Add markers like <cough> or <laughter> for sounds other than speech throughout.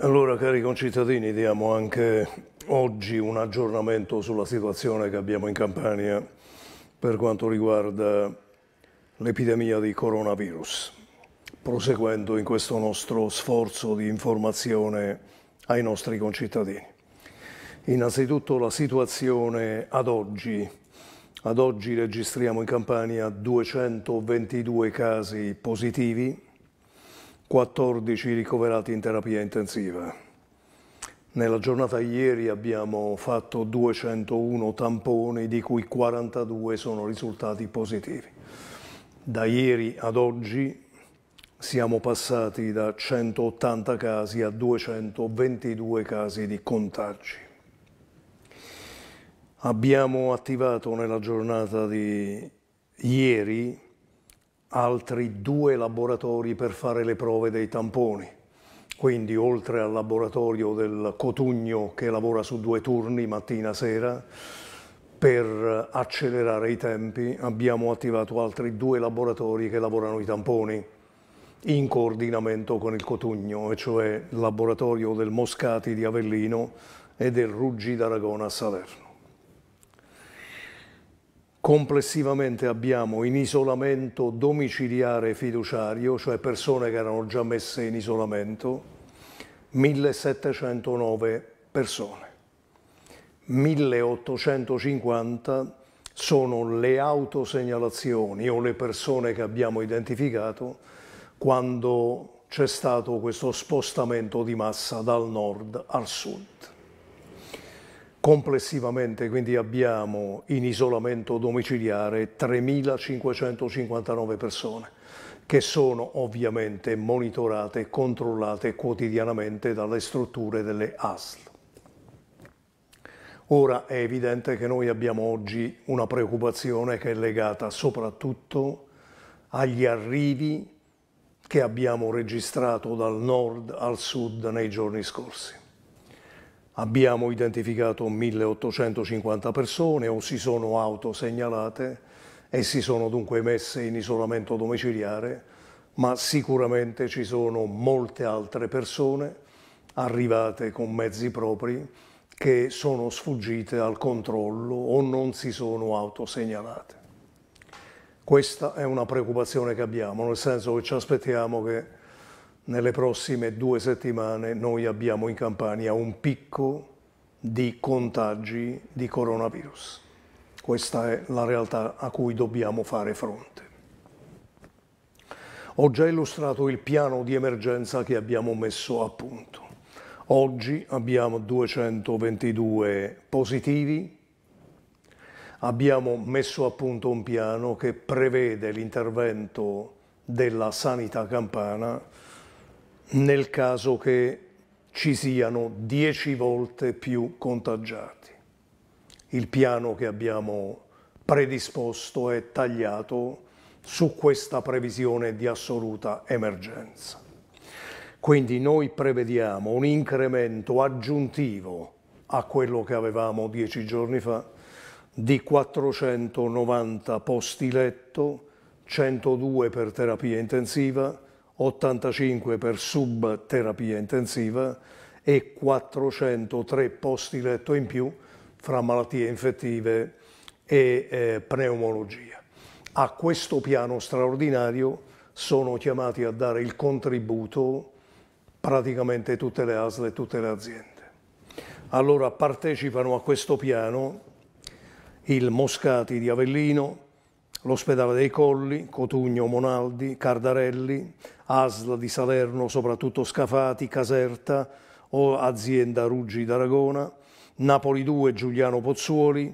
Allora, cari concittadini, diamo anche oggi un aggiornamento sulla situazione che abbiamo in Campania per quanto riguarda l'epidemia di coronavirus, proseguendo in questo nostro sforzo di informazione ai nostri concittadini. Innanzitutto la situazione ad oggi. Ad oggi registriamo in Campania 222 casi positivi, 14 ricoverati in terapia intensiva. Nella giornata ieri abbiamo fatto 201 tamponi, di cui 42 sono risultati positivi. Da ieri ad oggi siamo passati da 180 casi a 222 casi di contagi. Abbiamo attivato nella giornata di ieri altri due laboratori per fare le prove dei tamponi. Quindi oltre al laboratorio del Cotugno che lavora su due turni, mattina e sera, per accelerare i tempi abbiamo attivato altri due laboratori che lavorano i tamponi in coordinamento con il Cotugno, e cioè il laboratorio del Moscati di Avellino e del Ruggi d'Aragona a Salerno. Complessivamente abbiamo in isolamento domiciliare fiduciario, cioè persone che erano già messe in isolamento, 1709 persone. 1850 sono le autosegnalazioni o le persone che abbiamo identificato quando c'è stato questo spostamento di massa dal nord al sud. Complessivamente quindi abbiamo in isolamento domiciliare 3.559 persone che sono ovviamente monitorate e controllate quotidianamente dalle strutture delle ASL. Ora è evidente che noi abbiamo oggi una preoccupazione che è legata soprattutto agli arrivi che abbiamo registrato dal nord al sud nei giorni scorsi. Abbiamo identificato 1850 persone o si sono autosegnalate e si sono dunque messe in isolamento domiciliare, ma sicuramente ci sono molte altre persone arrivate con mezzi propri che sono sfuggite al controllo o non si sono autosegnalate. Questa è una preoccupazione che abbiamo, nel senso che ci aspettiamo che nelle prossime due settimane noi abbiamo in Campania un picco di contagi di coronavirus. Questa è la realtà a cui dobbiamo fare fronte. Ho già illustrato il piano di emergenza che abbiamo messo a punto. Oggi abbiamo 222 positivi, abbiamo messo a punto un piano che prevede l'intervento della sanità campana nel caso che ci siano 10 volte più contagiati. Il piano che abbiamo predisposto è tagliato su questa previsione di assoluta emergenza. Quindi noi prevediamo un incremento aggiuntivo a quello che avevamo dieci giorni fa di 490 posti letto, 102 per terapia intensiva, 85 per subterapia intensiva e 403 posti letto in più fra malattie infettive e eh, pneumologia. A questo piano straordinario sono chiamati a dare il contributo praticamente tutte le ASL e tutte le aziende. Allora partecipano a questo piano il Moscati di Avellino, l'Ospedale dei Colli, Cotugno Monaldi, Cardarelli, Asla di Salerno, soprattutto Scafati, Caserta, o Azienda Ruggi d'Aragona, Napoli 2 Giuliano Pozzuoli,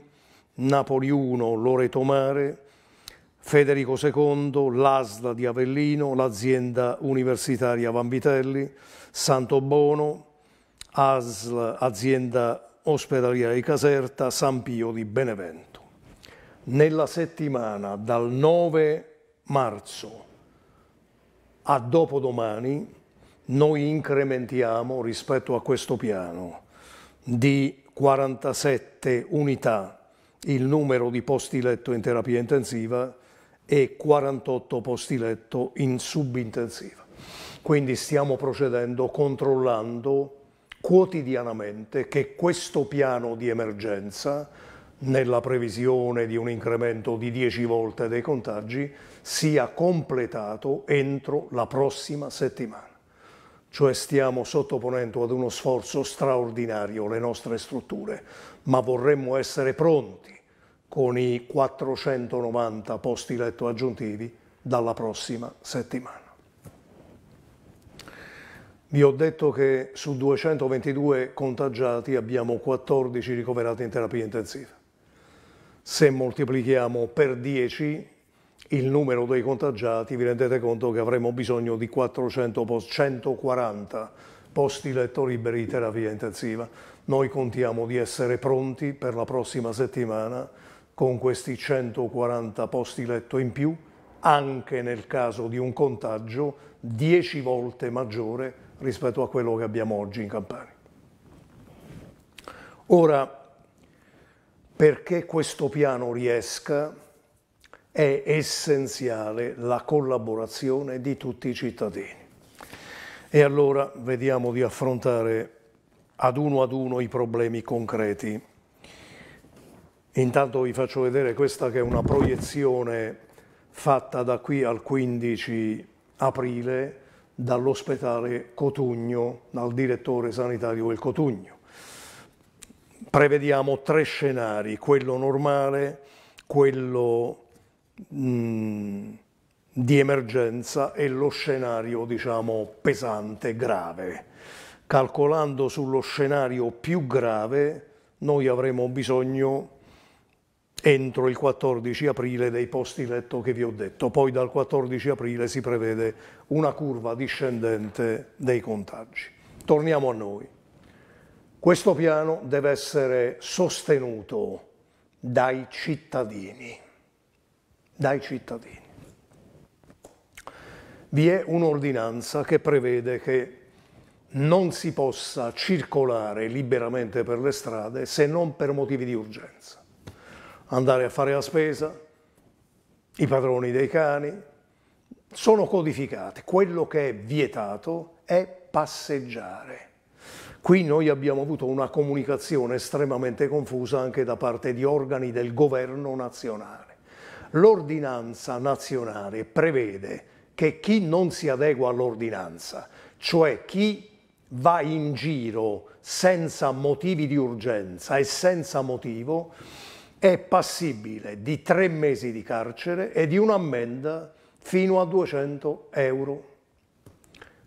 Napoli 1 Loreto Mare, Federico II, l'Asla di Avellino, l'Azienda Universitaria Vanvitelli, Santo Bono, ASL Azienda Ospedaliera di Caserta, San Pio di Benevento nella settimana dal 9 marzo a dopodomani noi incrementiamo rispetto a questo piano di 47 unità il numero di posti letto in terapia intensiva e 48 posti letto in subintensiva. Quindi stiamo procedendo controllando quotidianamente che questo piano di emergenza nella previsione di un incremento di 10 volte dei contagi, sia completato entro la prossima settimana. Cioè stiamo sottoponendo ad uno sforzo straordinario le nostre strutture, ma vorremmo essere pronti con i 490 posti letto aggiuntivi dalla prossima settimana. Vi ho detto che su 222 contagiati abbiamo 14 ricoverati in terapia intensiva se moltiplichiamo per 10 il numero dei contagiati, vi rendete conto che avremo bisogno di 400 post, 140 posti letto liberi di terapia intensiva. Noi contiamo di essere pronti per la prossima settimana con questi 140 posti letto in più, anche nel caso di un contagio 10 volte maggiore rispetto a quello che abbiamo oggi in Campania. Ora, perché questo piano riesca è essenziale la collaborazione di tutti i cittadini. E allora vediamo di affrontare ad uno ad uno i problemi concreti. Intanto vi faccio vedere questa che è una proiezione fatta da qui al 15 aprile dall'ospedale Cotugno, dal direttore sanitario del Cotugno prevediamo tre scenari, quello normale, quello mh, mm, di emergenza e lo scenario diciamo, pesante, grave. Calcolando sullo scenario più grave noi avremo bisogno entro il 14 aprile dei posti letto che vi ho detto, poi dal 14 aprile si prevede una curva discendente dei contagi. Torniamo a noi. Questo piano deve essere sostenuto dai cittadini. Dai cittadini. Vi è un'ordinanza che prevede che non si possa circolare liberamente per le strade se non per motivi di urgenza. Andare a fare la spesa, i padroni dei cani, sono codificati. Quello che è vietato è passeggiare Qui noi abbiamo avuto una comunicazione estremamente confusa anche da parte di organi del governo nazionale. L'ordinanza nazionale prevede che chi non si adegua all'ordinanza, cioè chi va in giro senza motivi di urgenza e senza motivo, è passibile di tre mesi di carcere e di un'ammenda fino a 200 euro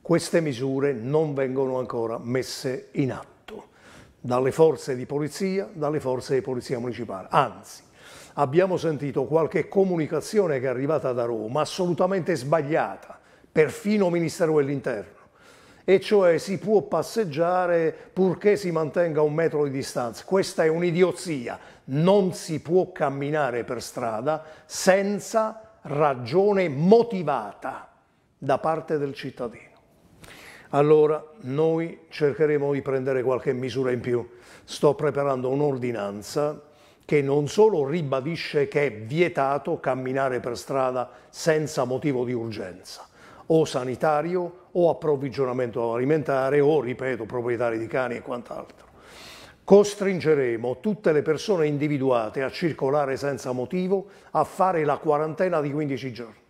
queste misure non vengono ancora messe in atto dalle forze di polizia, dalle forze di polizia municipale. Anzi, abbiamo sentito qualche comunicazione che è arrivata da Roma assolutamente sbagliata, perfino Ministero dell'Interno. E cioè si può passeggiare purché si mantenga un metro di distanza. Questa è un'idiozia. Non si può camminare per strada senza ragione motivata da parte del cittadino allora noi cercheremo di prendere qualche misura in più. Sto preparando un'ordinanza che non solo ribadisce che è vietato camminare per strada senza motivo di urgenza, o sanitario o approvvigionamento alimentare o, ripeto, proprietari di cani e quant'altro. Costringeremo tutte le persone individuate a circolare senza motivo a fare la quarantena di 15 giorni.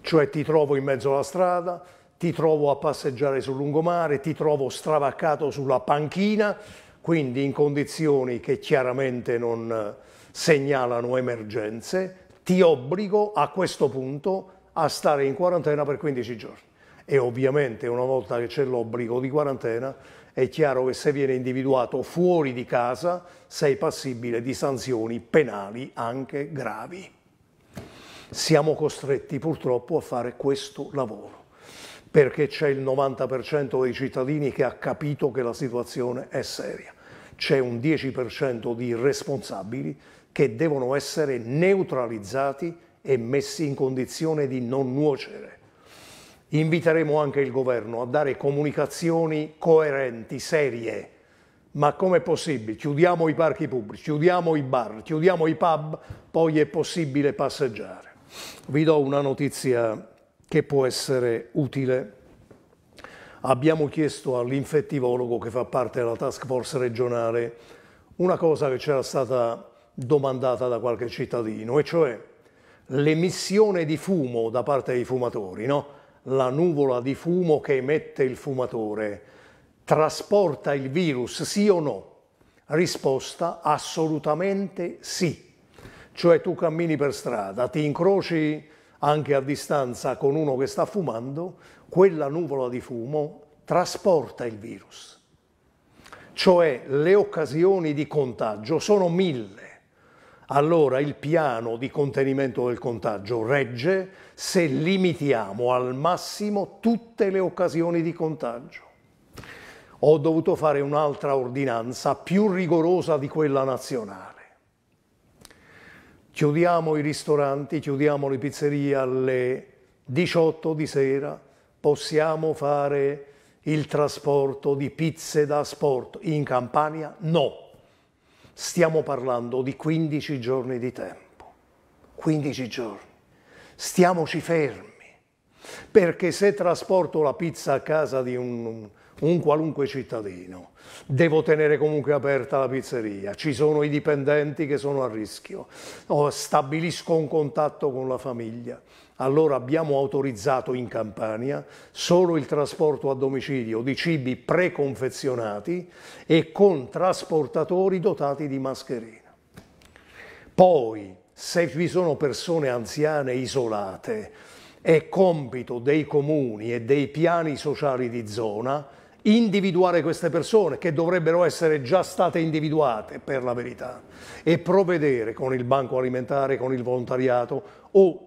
Cioè ti trovo in mezzo alla strada, ti trovo a passeggiare sul lungomare, ti trovo stravaccato sulla panchina, quindi in condizioni che chiaramente non eh, segnalano emergenze, ti obbligo a questo punto a stare in quarantena per 15 giorni. E ovviamente una volta che c'è l'obbligo di quarantena, è chiaro che se viene individuato fuori di casa sei passibile di sanzioni penali anche gravi. Siamo costretti purtroppo a fare questo lavoro perché c'è il 90% dei cittadini che ha capito che la situazione è seria. C'è un 10% di responsabili che devono essere neutralizzati e messi in condizione di non nuocere. Inviteremo anche il governo a dare comunicazioni coerenti, serie. Ma com'è possibile? Chiudiamo i parchi pubblici, chiudiamo i bar, chiudiamo i pub, poi è possibile passeggiare. Vi do una notizia che può essere utile. Abbiamo chiesto all'infettivologo che fa parte della task force regionale una cosa che c'era stata domandata da qualche cittadino, e cioè l'emissione di fumo da parte dei fumatori, no? la nuvola di fumo che emette il fumatore, trasporta il virus, sì o no? Risposta assolutamente sì. Cioè tu cammini per strada, ti incroci anche a distanza con uno che sta fumando, quella nuvola di fumo trasporta il virus. Cioè le occasioni di contagio sono mille. Allora il piano di contenimento del contagio regge se limitiamo al massimo tutte le occasioni di contagio. Ho dovuto fare un'altra ordinanza più rigorosa di quella nazionale Chiudiamo i ristoranti, chiudiamo le pizzerie alle 18 di sera, possiamo fare il trasporto di pizze da sport in Campania? No. Stiamo parlando di 15 giorni di tempo. 15 giorni. Stiamoci fermi. Perché se trasporto la pizza a casa di un, un qualunque cittadino, devo tenere comunque aperta la pizzeria, ci sono i dipendenti che sono a rischio, stabilisco un contatto con la famiglia. Allora abbiamo autorizzato in Campania solo il trasporto a domicilio di cibi preconfezionati e con trasportatori dotati di mascherina. Poi, se vi sono persone anziane isolate, è compito dei comuni e dei piani sociali di zona individuare queste persone che dovrebbero essere già state individuate per la verità e provvedere con il banco alimentare, con il volontariato o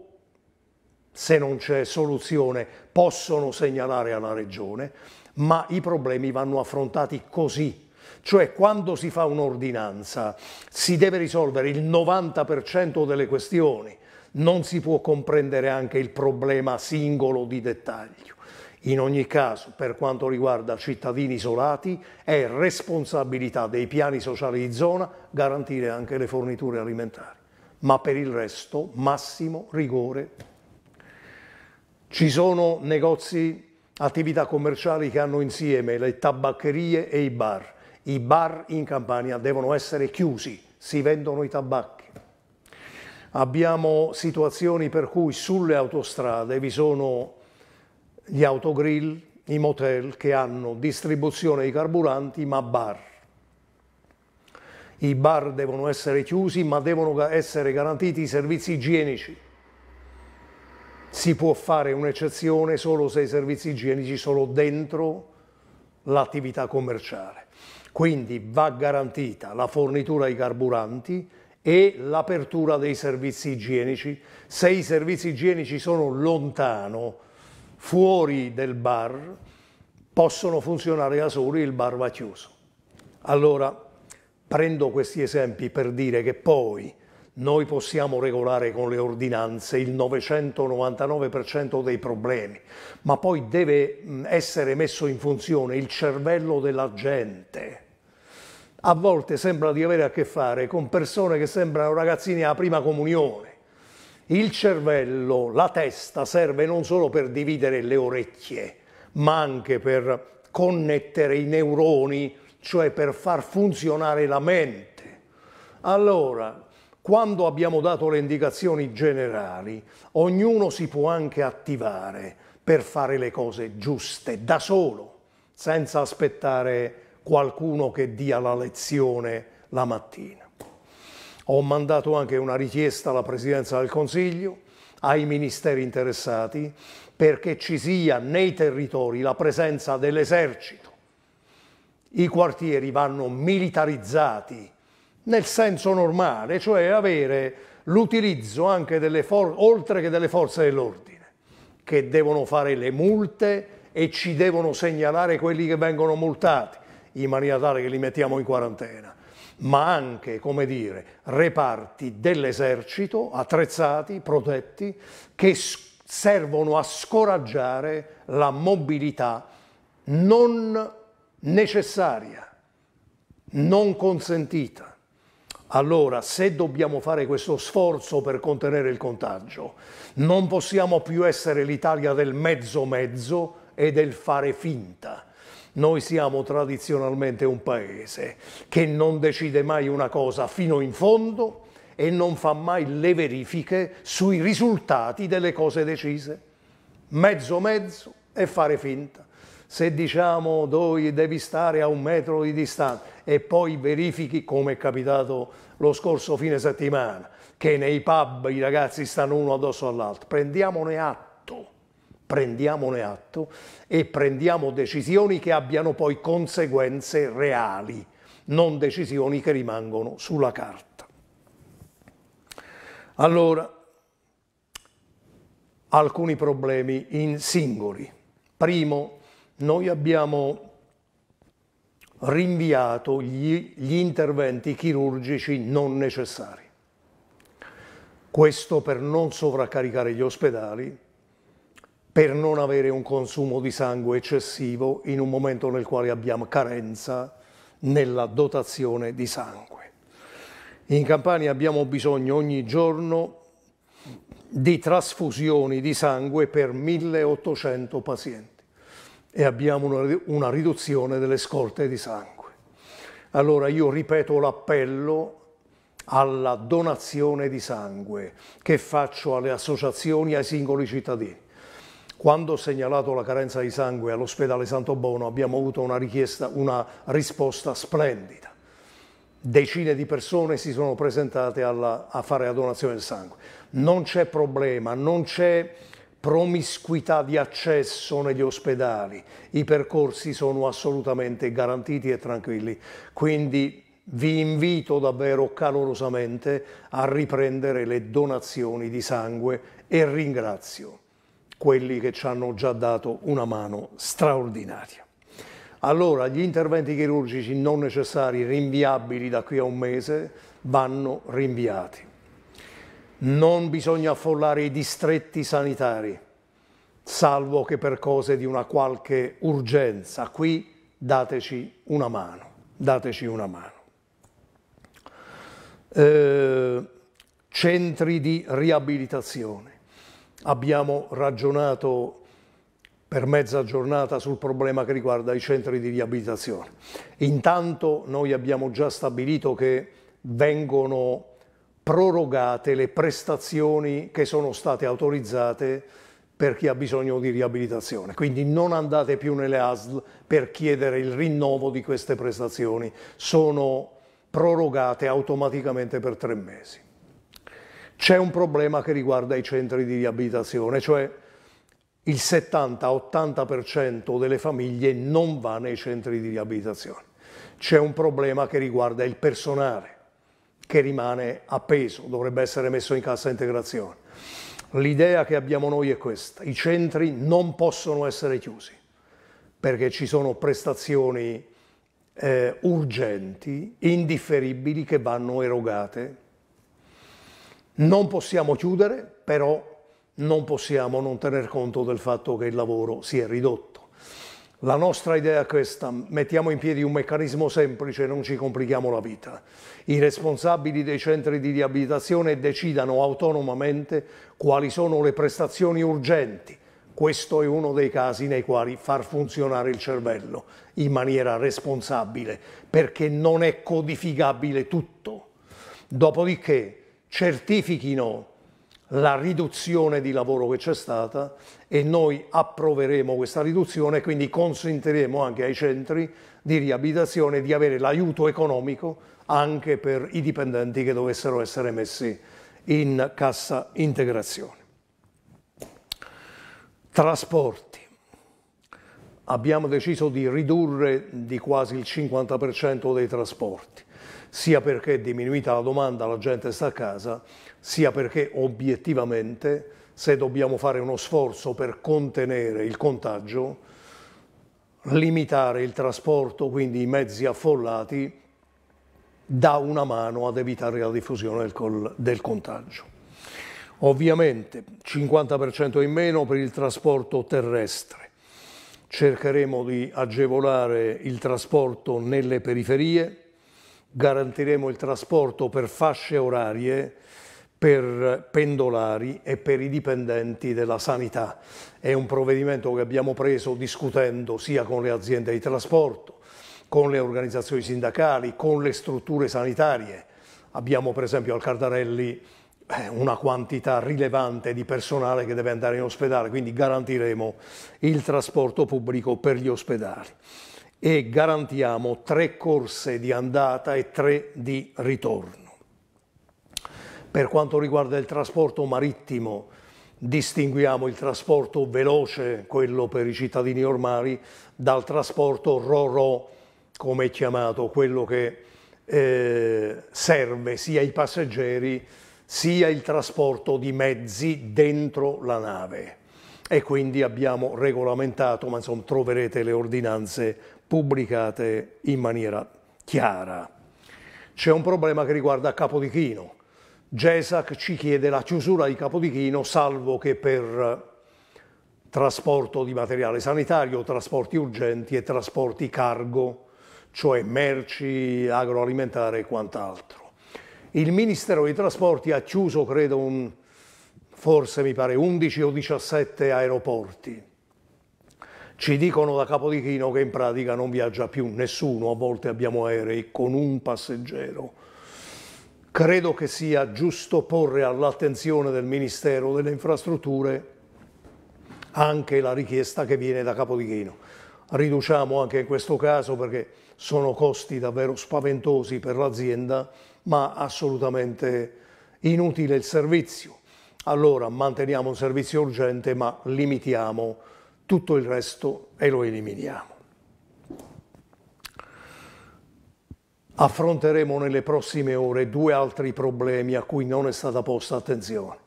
se non c'è soluzione possono segnalare alla regione, ma i problemi vanno affrontati così. Cioè quando si fa un'ordinanza si deve risolvere il 90% delle questioni, non si può comprendere anche il problema singolo di dettaglio. In ogni caso, per quanto riguarda cittadini isolati, è responsabilità dei piani sociali di zona garantire anche le forniture alimentari, ma per il resto massimo rigore. Ci sono negozi, attività commerciali che hanno insieme le tabaccherie e i bar. I bar in Campania devono essere chiusi, si vendono i tabacchi. Abbiamo situazioni per cui sulle autostrade vi sono gli autogrill, i motel che hanno distribuzione di carburanti ma bar. I bar devono essere chiusi ma devono essere garantiti i servizi igienici. Si può fare un'eccezione solo se i servizi igienici sono dentro l'attività commerciale. Quindi va garantita la fornitura di carburanti e l'apertura dei servizi igienici. Se i servizi igienici sono lontano, fuori del bar possono funzionare da soli, il bar va chiuso. Allora prendo questi esempi per dire che poi noi possiamo regolare con le ordinanze il 999% dei problemi, ma poi deve essere messo in funzione il cervello della gente. A volte sembra di avere a che fare con persone che sembrano ragazzini alla prima comunione il cervello, la testa, serve non solo per dividere le orecchie, ma anche per connettere i neuroni, cioè per far funzionare la mente. Allora, quando abbiamo dato le indicazioni generali, ognuno si può anche attivare per fare le cose giuste da solo, senza aspettare qualcuno che dia la lezione la mattina. Ho mandato anche una richiesta alla Presidenza del Consiglio, ai ministeri interessati, perché ci sia nei territori la presenza dell'esercito. I quartieri vanno militarizzati nel senso normale, cioè avere l'utilizzo anche delle forze, oltre che delle forze dell'ordine, che devono fare le multe e ci devono segnalare quelli che vengono multati, in maniera tale che li mettiamo in quarantena ma anche, come dire, reparti dell'esercito attrezzati, protetti, che servono a scoraggiare la mobilità non necessaria, non consentita. Allora, se dobbiamo fare questo sforzo per contenere il contagio, non possiamo più essere l'Italia del mezzo mezzo e del fare finta noi siamo tradizionalmente un paese che non decide mai una cosa fino in fondo e non fa mai le verifiche sui risultati delle cose decise. Mezzo mezzo e fare finta. Se diciamo dove devi stare a un metro di distanza e poi verifichi, come è capitato lo scorso fine settimana, che nei pub i ragazzi stanno uno addosso all'altro, prendiamone atto prendiamone atto e prendiamo decisioni che abbiano poi conseguenze reali, non decisioni che rimangono sulla carta. Allora, alcuni problemi in singoli. Primo, noi abbiamo rinviato gli, gli, interventi chirurgici non necessari. Questo per non sovraccaricare gli ospedali, per non avere un consumo di sangue eccessivo in un momento nel quale abbiamo carenza nella dotazione di sangue. In Campania abbiamo bisogno ogni giorno di trasfusioni di sangue per 1800 pazienti e abbiamo una riduzione delle scorte di sangue. Allora io ripeto l'appello alla donazione di sangue che faccio alle associazioni e ai singoli cittadini. Quando ho segnalato la carenza di sangue all'ospedale Santo Bono abbiamo avuto una, una risposta splendida. Decine di persone si sono presentate alla, a fare la donazione del sangue. Non c'è problema, non c'è promiscuità di accesso negli ospedali, i percorsi sono assolutamente garantiti e tranquilli. Quindi vi invito davvero calorosamente a riprendere le donazioni di sangue e ringrazio quelli che ci hanno già dato una mano straordinaria. Allora gli interventi chirurgici non necessari, rinviabili da qui a un mese, vanno rinviati. Non bisogna affollare i distretti sanitari, salvo che per cose di una qualche urgenza. Qui dateci una mano, dateci una mano. Eh, centri di riabilitazione abbiamo ragionato per mezza giornata sul problema che riguarda i centri di riabilitazione. Intanto noi abbiamo già stabilito che vengono prorogate le prestazioni che sono state autorizzate per chi ha bisogno di riabilitazione. Quindi non andate più nelle ASL per chiedere il rinnovo di queste prestazioni, sono prorogate automaticamente per tre mesi c'è un problema che riguarda i centri di riabilitazione, cioè il 70-80% delle famiglie non va nei centri di riabilitazione. C'è un problema che riguarda il personale che rimane appeso, dovrebbe essere messo in cassa integrazione. L'idea che abbiamo noi è questa, i centri non possono essere chiusi perché ci sono prestazioni eh, urgenti, indifferibili che vanno erogate non possiamo chiudere, però non possiamo non tener conto del fatto che il lavoro si è ridotto. La nostra idea è questa, mettiamo in piedi un meccanismo semplice, non ci complichiamo la vita. I responsabili dei centri di riabilitazione decidano autonomamente quali sono le prestazioni urgenti. Questo è uno dei casi nei quali far funzionare il cervello in maniera responsabile, perché non è codificabile tutto. Dopodiché certifichino la riduzione di lavoro che c'è stata e noi approveremo questa riduzione e quindi consentiremo anche ai centri di riabilitazione di avere l'aiuto economico anche per i dipendenti che dovessero essere messi in cassa integrazione. Trasporti. Abbiamo deciso di ridurre di quasi il 50% dei trasporti sia perché è diminuita la domanda, la gente sta a casa, sia perché obiettivamente se dobbiamo fare uno sforzo per contenere il contagio, limitare il trasporto, quindi i mezzi affollati, dà una mano ad evitare la diffusione del, del contagio. Ovviamente 50% in meno per il trasporto terrestre. Cercheremo di agevolare il trasporto nelle periferie, garantiremo il trasporto per fasce orarie per pendolari e per i dipendenti della sanità. È un provvedimento che abbiamo preso discutendo sia con le aziende di trasporto, con le organizzazioni sindacali, con le strutture sanitarie. Abbiamo per esempio al Cardarelli eh, una quantità rilevante di personale che deve andare in ospedale, quindi garantiremo il trasporto pubblico per gli ospedali e garantiamo tre corse di andata e tre di ritorno. Per quanto riguarda il trasporto marittimo, distinguiamo il trasporto veloce, quello per i cittadini ormai, dal trasporto RORO, come è chiamato, quello che eh, serve sia i passeggeri sia il trasporto di mezzi dentro la nave e quindi abbiamo regolamentato, ma insomma troverete le ordinanze pubblicate in maniera chiara. C'è un problema che riguarda Capodichino. GESAC ci chiede la chiusura di Capodichino salvo che per eh, trasporto di materiale sanitario, trasporti urgenti e trasporti cargo, cioè merci, agroalimentare e quant'altro. Il Ministero dei Trasporti ha chiuso, credo, un, forse mi pare 11 o 17 aeroporti ci dicono da Capodichino che in pratica non viaggia più nessuno, a volte abbiamo aerei con un passeggero. Credo che sia giusto porre all'attenzione del Ministero delle Infrastrutture anche la richiesta che viene da Capodichino. Riduciamo anche in questo caso perché sono costi davvero spaventosi per l'azienda, ma assolutamente inutile il servizio. Allora manteniamo un servizio urgente ma limitiamo il tutto il resto e lo eliminiamo. Affronteremo nelle prossime ore due altri problemi a cui non è stata posta attenzione.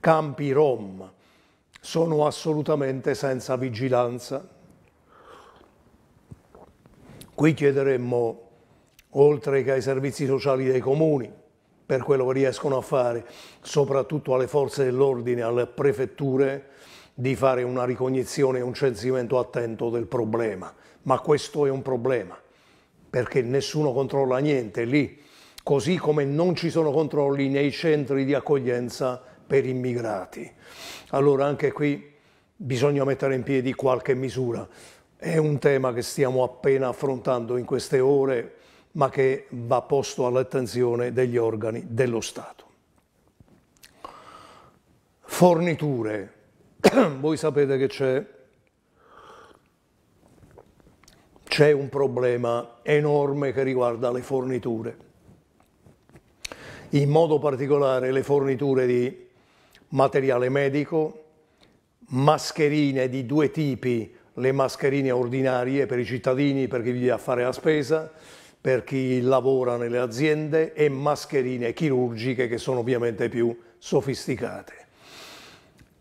Campi Rom sono assolutamente senza vigilanza. Qui chiederemmo, oltre che ai servizi sociali dei comuni, per quello che riescono a fare, soprattutto alle forze dell'ordine, alle prefetture, di fare una ricognizione e un censimento attento del problema, ma questo è un problema, perché nessuno controlla niente lì, così come non ci sono controlli nei centri di accoglienza per immigrati. Allora anche qui bisogna mettere in piedi qualche misura. È un tema che stiamo appena affrontando in queste ore, ma che va posto all'attenzione degli organi dello Stato. Forniture, <coughs> voi sapete che c'è, c'è un problema enorme che riguarda le forniture, in modo particolare le forniture di materiale medico, mascherine di due tipi, le mascherine ordinarie per i cittadini, per chi vive a fare la spesa, per chi lavora nelle aziende e mascherine chirurgiche che sono ovviamente più sofisticate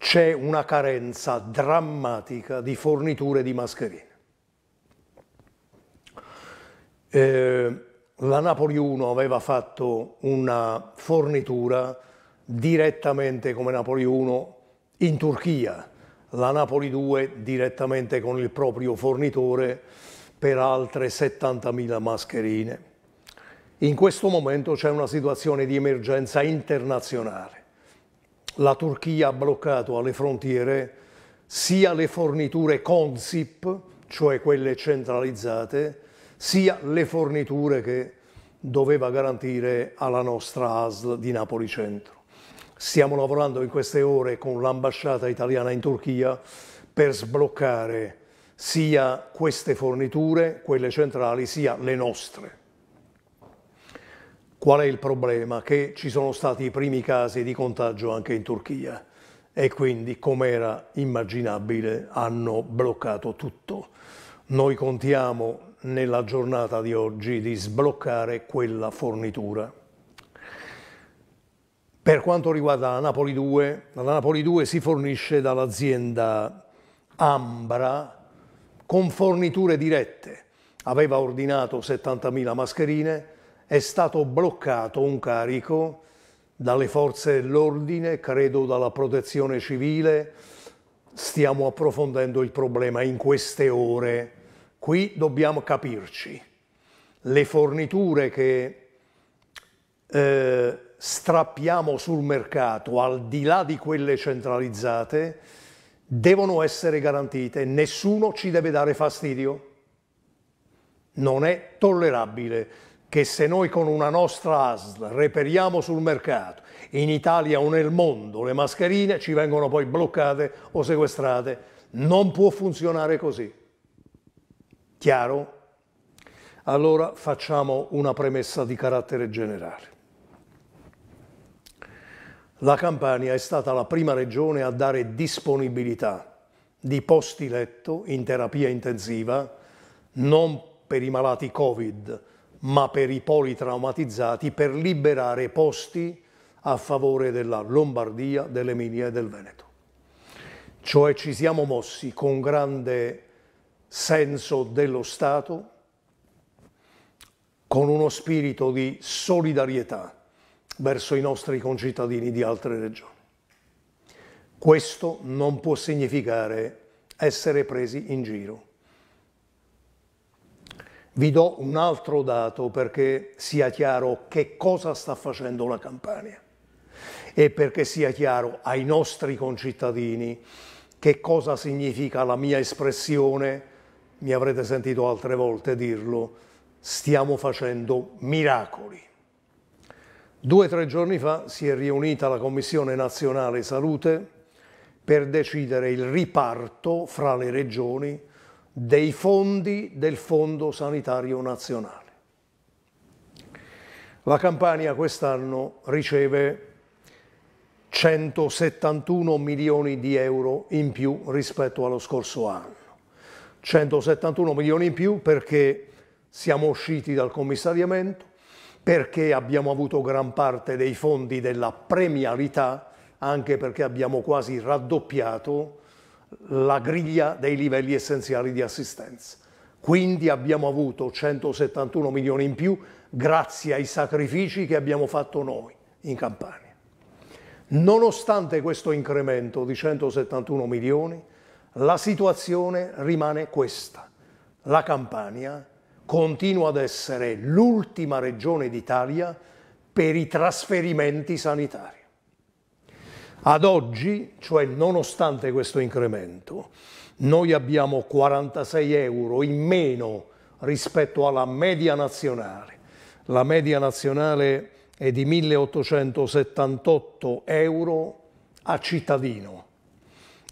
c'è una carenza drammatica di forniture di mascherine. Eh, la Napoli 1 aveva fatto una fornitura direttamente come Napoli 1 in Turchia, la Napoli 2 direttamente con il proprio fornitore per altre 70.000 mascherine. In questo momento c'è una situazione di emergenza internazionale la Turchia ha bloccato alle frontiere sia le forniture Consip, cioè quelle centralizzate, sia le forniture che doveva garantire alla nostra ASL di Napoli Centro. Stiamo lavorando in queste ore con l'ambasciata italiana in Turchia per sbloccare sia queste forniture, quelle centrali, sia le nostre. Qual è il problema? Che ci sono stati i primi casi di contagio anche in Turchia e quindi, come era immaginabile, hanno bloccato tutto. Noi contiamo nella giornata di oggi di sbloccare quella fornitura. Per quanto riguarda la Napoli 2, la Napoli 2 si fornisce dall'azienda Ambra con forniture dirette. Aveva ordinato 70.000 mascherine, è stato bloccato un carico dalle forze dell'ordine, credo dalla protezione civile, stiamo approfondendo il problema in queste ore. Qui dobbiamo capirci. Le forniture che eh, strappiamo sul mercato, al di là di quelle centralizzate, devono essere garantite. Nessuno ci deve dare fastidio. Non è tollerabile che se noi con una nostra ASL reperiamo sul mercato, in Italia o nel mondo, le mascherine ci vengono poi bloccate o sequestrate. Non può funzionare così. Chiaro? Allora facciamo una premessa di carattere generale. La Campania è stata la prima regione a dare disponibilità di posti letto in terapia intensiva, non per i malati Covid, ma per i politraumatizzati, per liberare posti a favore della Lombardia, dell'Emilia e del Veneto. Cioè ci siamo mossi con grande senso dello Stato, con uno spirito di solidarietà verso i nostri concittadini di altre regioni. Questo non può significare essere presi in giro vi do un altro dato perché sia chiaro che cosa sta facendo la Campania e perché sia chiaro ai nostri concittadini che cosa significa la mia espressione, mi avrete sentito altre volte dirlo, stiamo facendo miracoli. Due o tre giorni fa si è riunita la Commissione Nazionale Salute per decidere il riparto fra le regioni dei fondi del Fondo Sanitario Nazionale. La Campania quest'anno riceve 171 milioni di euro in più rispetto allo scorso anno. 171 milioni in più perché siamo usciti dal commissariamento, perché abbiamo avuto gran parte dei fondi della premialità, anche perché abbiamo quasi raddoppiato la griglia dei livelli essenziali di assistenza. Quindi abbiamo avuto 171 milioni in più grazie ai sacrifici che abbiamo fatto noi in Campania. Nonostante questo incremento di 171 milioni, la situazione rimane questa. La Campania continua ad essere l'ultima regione d'Italia per i trasferimenti sanitari. Ad oggi, cioè nonostante questo incremento, noi abbiamo 46 euro in meno rispetto alla media nazionale. La media nazionale è di 1878 euro a cittadino.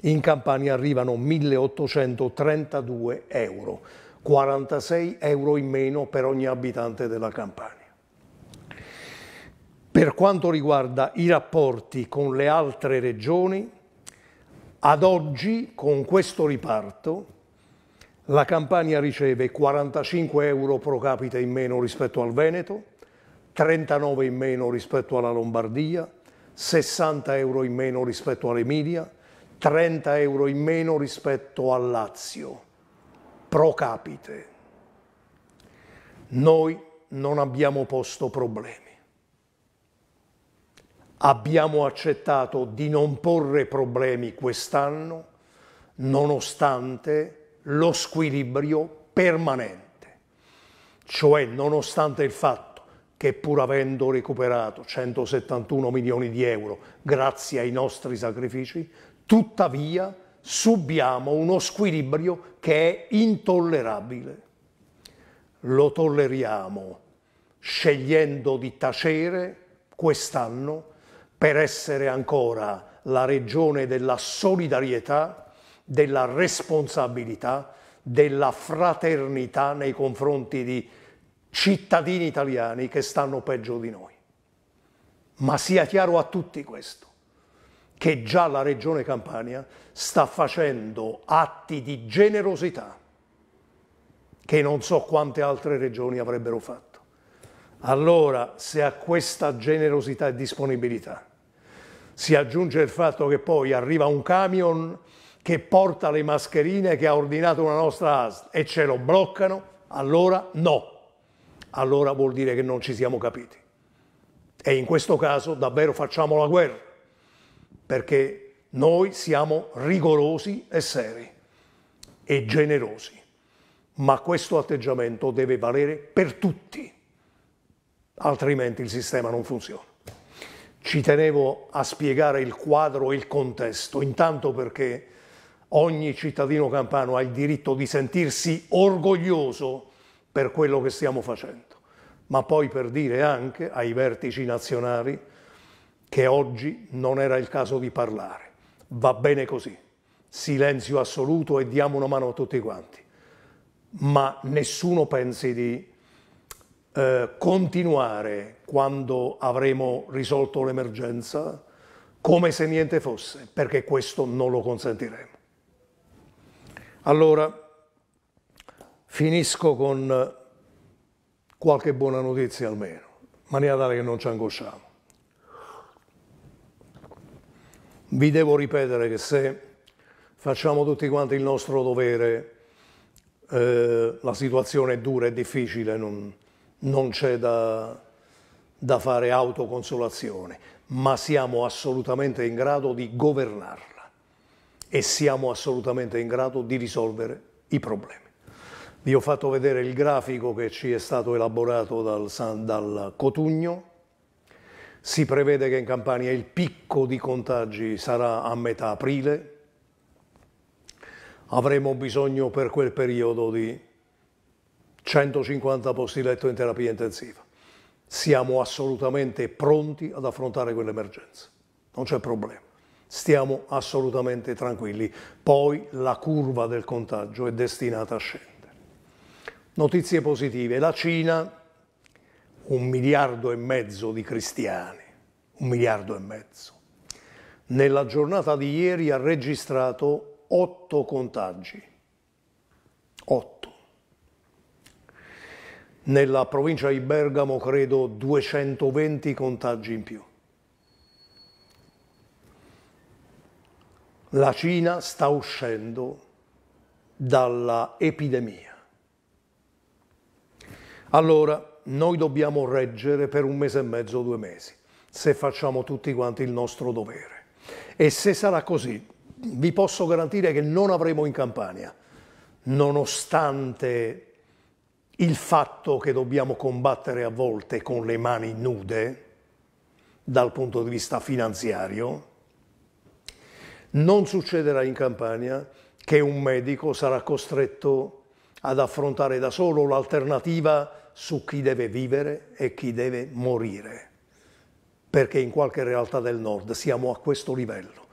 In Campania arrivano 1832 euro, 46 euro in meno per ogni abitante della Campania. Per quanto riguarda i rapporti con le altre regioni, ad oggi con questo riparto la Campania riceve 45 euro pro capite in meno rispetto al Veneto, 39 in meno rispetto alla Lombardia, 60 euro in meno rispetto all'Emilia, 30 euro in meno rispetto al Lazio, pro capite. Noi non abbiamo posto problemi abbiamo accettato di non porre problemi quest'anno nonostante lo squilibrio permanente, cioè nonostante il fatto che pur avendo recuperato 171 milioni di euro grazie ai nostri sacrifici, tuttavia subiamo uno squilibrio che è intollerabile. Lo tolleriamo scegliendo di tacere quest'anno per essere ancora la regione della solidarietà, della responsabilità, della fraternità nei confronti di cittadini italiani che stanno peggio di noi. Ma sia chiaro a tutti questo, che già la Regione Campania sta facendo atti di generosità che non so quante altre regioni avrebbero fatto. Allora, se a questa generosità e disponibilità si aggiunge il fatto che poi arriva un camion che porta le mascherine che ha ordinato una nostra ASL e ce lo bloccano, allora no. Allora vuol dire che non ci siamo capiti. E in questo caso davvero facciamo la guerra, perché noi siamo rigorosi e seri e generosi. Ma questo atteggiamento deve valere per tutti, altrimenti il sistema non funziona. Ci tenevo a spiegare il quadro e il contesto, intanto perché ogni cittadino campano ha il diritto di sentirsi orgoglioso per quello che stiamo facendo, ma poi per dire anche ai vertici nazionali che oggi non era il caso di parlare. Va bene così, silenzio assoluto e diamo una mano a tutti quanti, ma nessuno pensi di eh, continuare quando avremo risolto l'emergenza come se niente fosse, perché questo non lo consentiremo. Allora, finisco con qualche buona notizia almeno, in maniera tale che non ci angosciamo. Vi devo ripetere che se facciamo tutti quanti il nostro dovere, eh, la situazione è dura e difficile, non, non c'è da, da fare autoconsolazione, ma siamo assolutamente in grado di governarla e siamo assolutamente in grado di risolvere i problemi. Vi ho fatto vedere il grafico che ci è stato elaborato dal, dal Cotugno, si prevede che in Campania il picco di contagi sarà a metà aprile, avremo bisogno per quel periodo di 150 posti letto in terapia intensiva. Siamo assolutamente pronti ad affrontare quell'emergenza, non c'è problema. Stiamo assolutamente tranquilli. Poi la curva del contagio è destinata a scendere. Notizie positive. La Cina, un miliardo e mezzo di cristiani, un miliardo e mezzo. Nella giornata di ieri ha registrato otto contagi. Otto nella provincia di Bergamo credo 220 contagi in più. La Cina sta uscendo dalla epidemia. Allora, noi dobbiamo reggere per un mese e mezzo, o due mesi, se facciamo tutti quanti il nostro dovere. E se sarà così, vi posso garantire che non avremo in Campania, nonostante il fatto che dobbiamo combattere a volte con le mani nude dal punto di vista finanziario, non succederà in Campania che un medico sarà costretto ad affrontare da solo l'alternativa su chi deve vivere e chi deve morire, perché in qualche realtà del nord siamo a questo livello,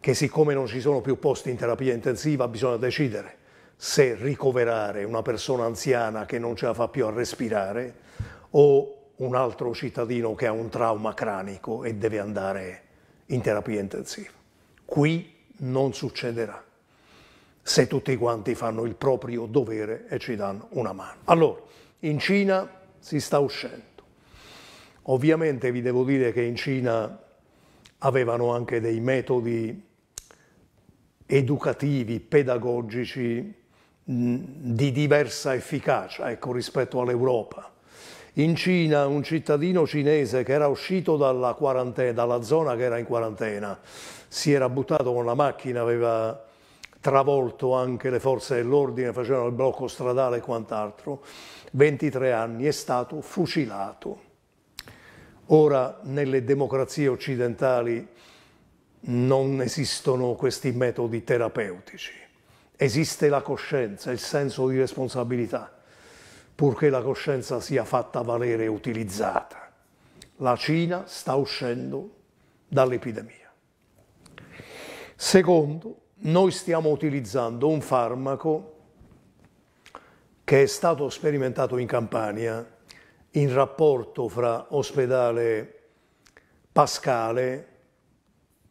che siccome non ci sono più posti in terapia intensiva bisogna decidere se ricoverare una persona anziana che non ce la fa più a respirare o un altro cittadino che ha un trauma cranico e deve andare in terapia intensiva. Qui non succederà se tutti quanti fanno il proprio dovere e ci danno una mano. Allora, in Cina si sta uscendo. Ovviamente vi devo dire che in Cina avevano anche dei metodi educativi, pedagogici, di diversa efficacia ecco, rispetto all'Europa. In Cina un cittadino cinese che era uscito dalla, dalla zona che era in quarantena, si era buttato con la macchina, aveva travolto anche le forze dell'ordine, facevano il blocco stradale e quant'altro, 23 anni, è stato fucilato. Ora nelle democrazie occidentali non esistono questi metodi terapeutici esiste la coscienza, il senso di responsabilità, purché la coscienza sia fatta valere e utilizzata. La Cina sta uscendo dall'epidemia. Secondo, noi stiamo utilizzando un farmaco che è stato sperimentato in Campania in rapporto fra ospedale Pascale,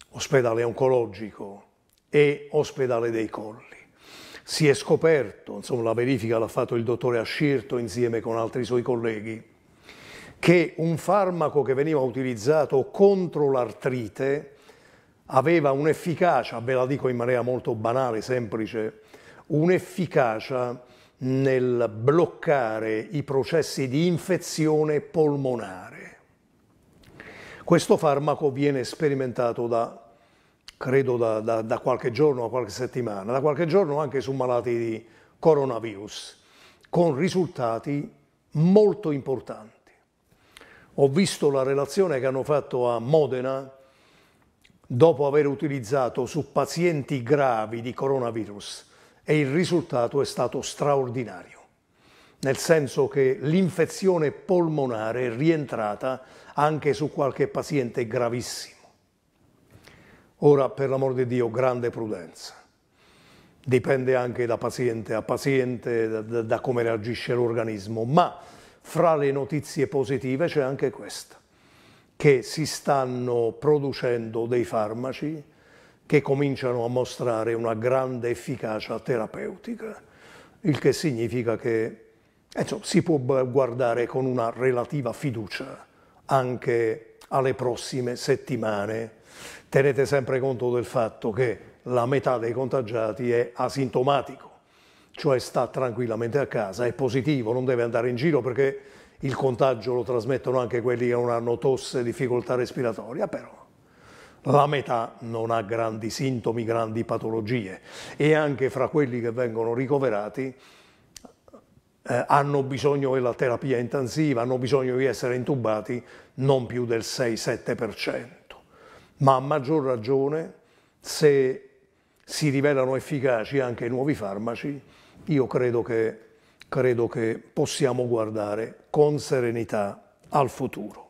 ospedale oncologico e ospedale dei Colli si è scoperto, insomma la verifica l'ha fatto il dottore Ascirto insieme con altri suoi colleghi, che un farmaco che veniva utilizzato contro l'artrite aveva un'efficacia, ve la dico in maniera molto banale, semplice, un'efficacia nel bloccare i processi di infezione polmonare. Questo farmaco viene sperimentato da credo da, da, da qualche giorno a qualche settimana, da qualche giorno anche su malati di coronavirus, con risultati molto importanti. Ho visto la relazione che hanno fatto a Modena dopo aver utilizzato su pazienti gravi di coronavirus e il risultato è stato straordinario, nel senso che l'infezione polmonare è rientrata anche su qualche paziente gravissimo. Ora, per l'amor di Dio, grande prudenza. Dipende anche da paziente a paziente, da, da, da come reagisce l'organismo, ma fra le notizie positive c'è anche questa, che si stanno producendo dei farmaci che cominciano a mostrare una grande efficacia terapeutica, il che significa che insomma, si può guardare con una relativa fiducia anche alle prossime settimane Tenete sempre conto del fatto che la metà dei contagiati è asintomatico, cioè sta tranquillamente a casa, è positivo, non deve andare in giro perché il contagio lo trasmettono anche quelli che non hanno tosse, difficoltà respiratoria, però la metà non ha grandi sintomi, grandi patologie e anche fra quelli che vengono ricoverati eh, hanno bisogno della terapia intensiva, hanno bisogno di essere intubati non più del 6-7% ma a maggior ragione se si rivelano efficaci anche i nuovi farmaci, io credo che, credo che possiamo guardare con serenità al futuro.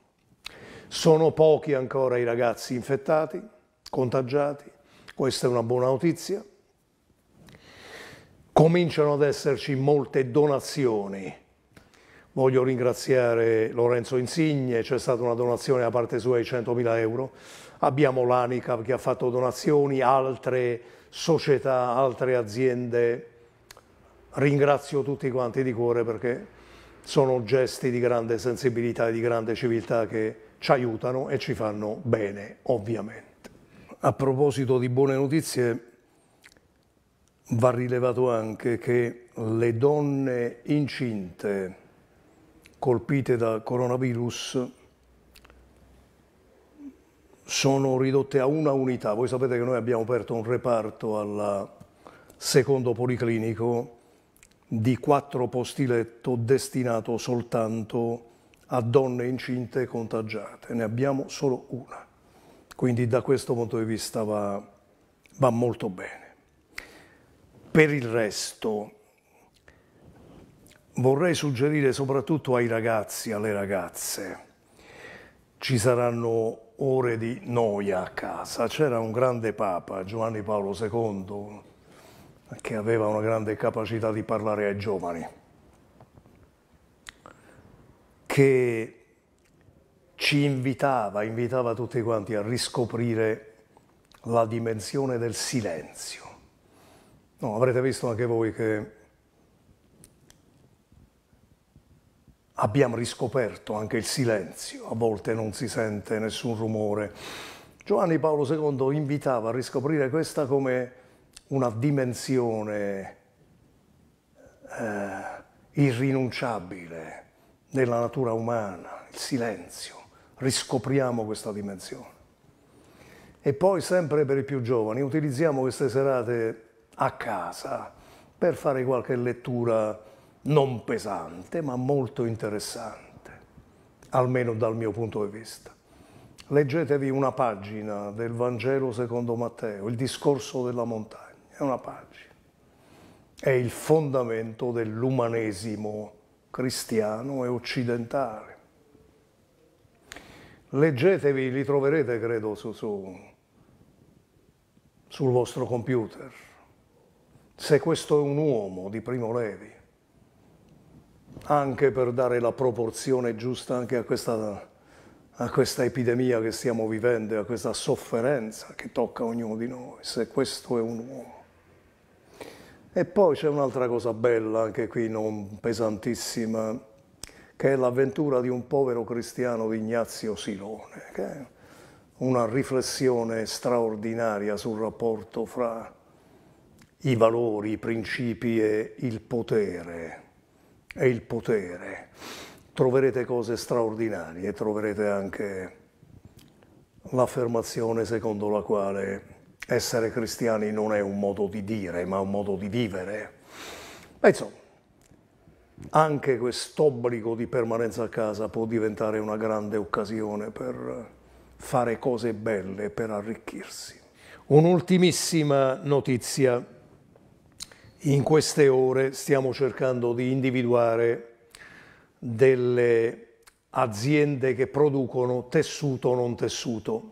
Sono pochi ancora i ragazzi infettati, contagiati, questa è una buona notizia. Cominciano ad esserci molte donazioni. Voglio ringraziare Lorenzo Insigne, c'è stata una donazione da parte sua di 100.000 euro abbiamo l'ANICA che ha fatto donazioni, altre società, altre aziende. Ringrazio tutti quanti di cuore perché sono gesti di grande sensibilità e di grande civiltà che ci aiutano e ci fanno bene, ovviamente. A proposito di buone notizie, va rilevato anche che le donne incinte colpite da coronavirus sono ridotte a una unità. Voi sapete che noi abbiamo aperto un reparto al secondo policlinico di quattro posti letto destinato soltanto a donne incinte contagiate. Ne abbiamo solo una. Quindi da questo punto di vista va, va molto bene. Per il resto vorrei suggerire soprattutto ai ragazzi, alle ragazze, ci saranno ore di noia a casa. C'era un grande Papa, Giovanni Paolo II, che aveva una grande capacità di parlare ai giovani, che ci invitava, invitava tutti quanti a riscoprire la dimensione del silenzio. No, avrete visto anche voi che abbiamo riscoperto anche il silenzio, a volte non si sente nessun rumore. Giovanni Paolo II invitava a riscoprire questa come una dimensione eh, irrinunciabile della natura umana, il silenzio. Riscopriamo questa dimensione. E poi sempre per i più giovani utilizziamo queste serate a casa per fare qualche lettura non pesante ma molto interessante, almeno dal mio punto di vista. Leggetevi una pagina del Vangelo secondo Matteo, il discorso della montagna, è una pagina. È il fondamento dell'umanesimo cristiano e occidentale. Leggetevi, li troverete credo su, su, sul vostro computer. Se questo è un uomo di Primo Levi, anche per dare la proporzione giusta anche a questa, a questa epidemia che stiamo vivendo, a questa sofferenza che tocca ognuno di noi, se questo è un uomo. E poi c'è un'altra cosa bella, anche qui non pesantissima, che è l'avventura di un povero cristiano di Ignazio Silone, che è una riflessione straordinaria sul rapporto fra i valori, i principi e il potere e il potere. Troverete cose straordinarie, troverete anche l'affermazione secondo la quale essere cristiani non è un modo di dire, ma un modo di vivere. Ma insomma, anche quest'obbligo di permanenza a casa può diventare una grande occasione per fare cose belle, per arricchirsi. Un'ultimissima notizia in queste ore stiamo cercando di individuare delle aziende che producono tessuto o non tessuto.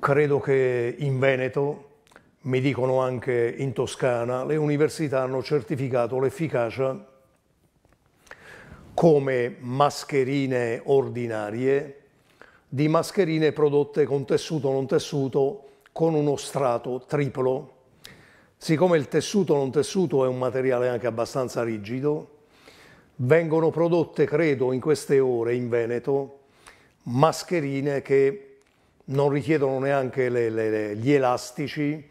Credo che in Veneto, mi dicono anche in Toscana, le università hanno certificato l'efficacia come mascherine ordinarie di mascherine prodotte con tessuto o non tessuto con uno strato triplo Siccome il tessuto non tessuto è un materiale anche abbastanza rigido, vengono prodotte, credo, in queste ore in Veneto mascherine che non richiedono neanche le, le, gli elastici,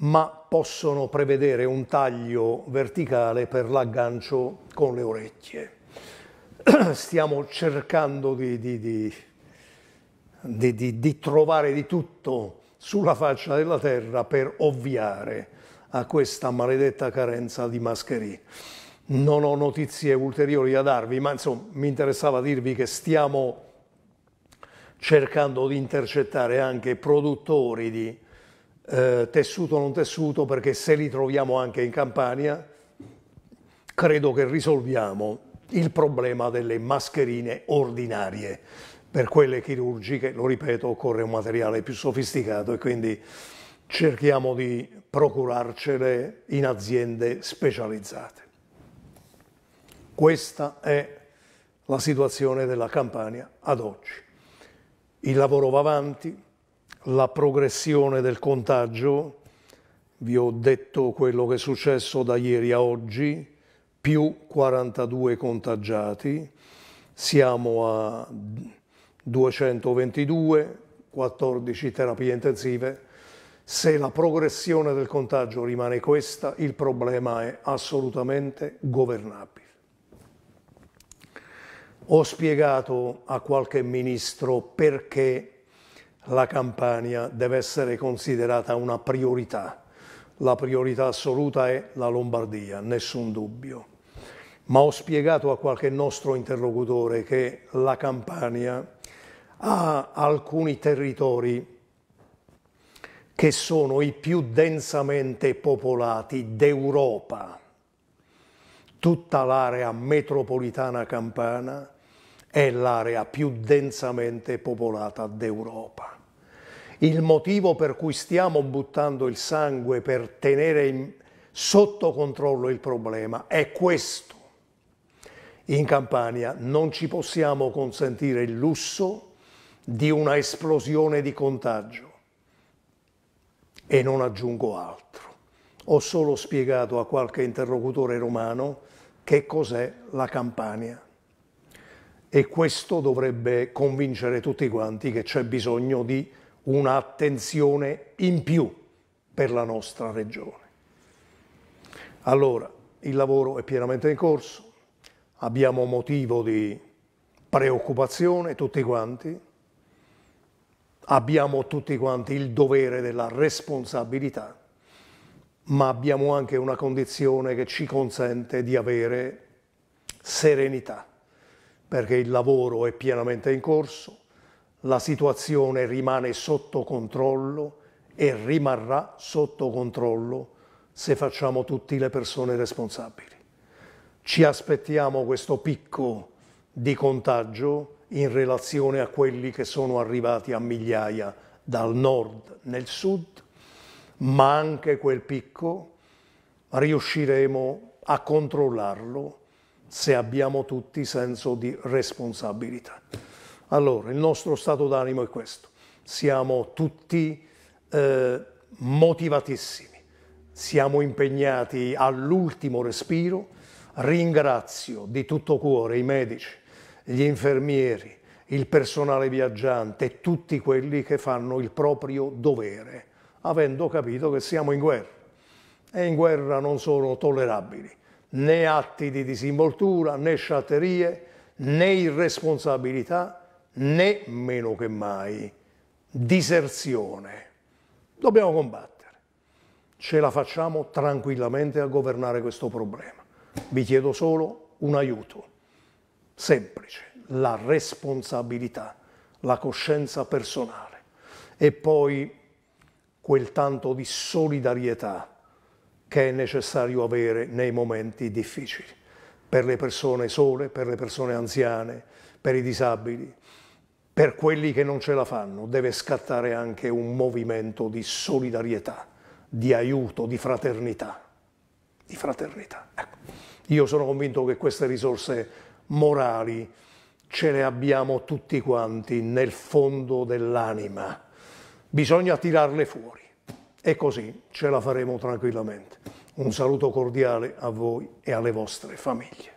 ma possono prevedere un taglio verticale per l'aggancio con le orecchie. <clears throat> Stiamo cercando di, di, di, di trovare di tutto sulla faccia della terra per ovviare a questa maledetta carenza di mascherine. Non ho notizie ulteriori da darvi, ma insomma mi interessava dirvi che stiamo cercando di intercettare anche produttori di eh, tessuto non tessuto perché se li troviamo anche in Campania credo che risolviamo il problema delle mascherine ordinarie. Per quelle chirurgiche, lo ripeto, occorre un materiale più sofisticato e quindi cerchiamo di procurarcele in aziende specializzate. Questa è la situazione della Campania ad oggi. Il lavoro va avanti, la progressione del contagio, vi ho detto quello che è successo da ieri a oggi, più 42 contagiati, siamo a 222, 14 terapie intensive. Se la progressione del contagio rimane questa, il problema è assolutamente governabile. Ho spiegato a qualche ministro perché la Campania deve essere considerata una priorità. La priorità assoluta è la Lombardia, nessun dubbio. Ma ho spiegato a qualche nostro interlocutore che la Campania a alcuni territori che sono i più densamente popolati d'Europa. Tutta l'area metropolitana campana è l'area più densamente popolata d'Europa. Il motivo per cui stiamo buttando il sangue per tenere sotto controllo il problema è questo. In Campania non ci possiamo consentire il lusso di una esplosione di contagio. E non aggiungo altro. Ho solo spiegato a qualche interlocutore romano che cos'è la Campania. E questo dovrebbe convincere tutti quanti che c'è bisogno di un'attenzione in più per la nostra regione. Allora, il lavoro è pienamente in corso, abbiamo motivo di preoccupazione tutti quanti, abbiamo tutti quanti il dovere della responsabilità, ma abbiamo anche una condizione che ci consente di avere serenità, perché il lavoro è pienamente in corso, la situazione rimane sotto controllo e rimarrà sotto controllo se facciamo tutti le persone responsabili. Ci aspettiamo questo picco di contagio in relazione a quelli che sono arrivati a migliaia dal nord nel sud, ma anche quel picco riusciremo a controllarlo se abbiamo tutti senso di responsabilità. Allora, il nostro stato d'animo è questo. Siamo tutti eh, motivatissimi, siamo impegnati all'ultimo respiro. Ringrazio di tutto cuore i medici, gli infermieri, il personale viaggiante, tutti quelli che fanno il proprio dovere, avendo capito che siamo in guerra. E in guerra non sono tollerabili né atti di disinvoltura, né sciatterie, né irresponsabilità, né meno che mai diserzione. Dobbiamo combattere. Ce la facciamo tranquillamente a governare questo problema. Vi chiedo solo un aiuto semplice, la responsabilità, la coscienza personale e poi quel tanto di solidarietà che è necessario avere nei momenti difficili, per le persone sole, per le persone anziane, per i disabili, per quelli che non ce la fanno, deve scattare anche un movimento di solidarietà, di aiuto, di fraternità. Di fraternità. Ecco. Io sono convinto che queste risorse morali ce le abbiamo tutti quanti nel fondo dell'anima. Bisogna tirarle fuori e così ce la faremo tranquillamente. Un saluto cordiale a voi e alle vostre famiglie.